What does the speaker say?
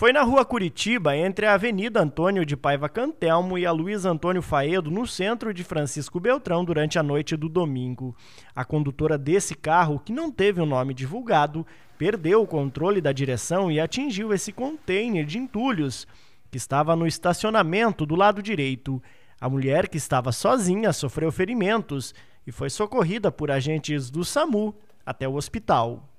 Foi na rua Curitiba, entre a Avenida Antônio de Paiva Cantelmo e a Luiz Antônio Faedo, no centro de Francisco Beltrão, durante a noite do domingo. A condutora desse carro, que não teve o nome divulgado, perdeu o controle da direção e atingiu esse container de entulhos, que estava no estacionamento do lado direito. A mulher, que estava sozinha, sofreu ferimentos e foi socorrida por agentes do SAMU até o hospital.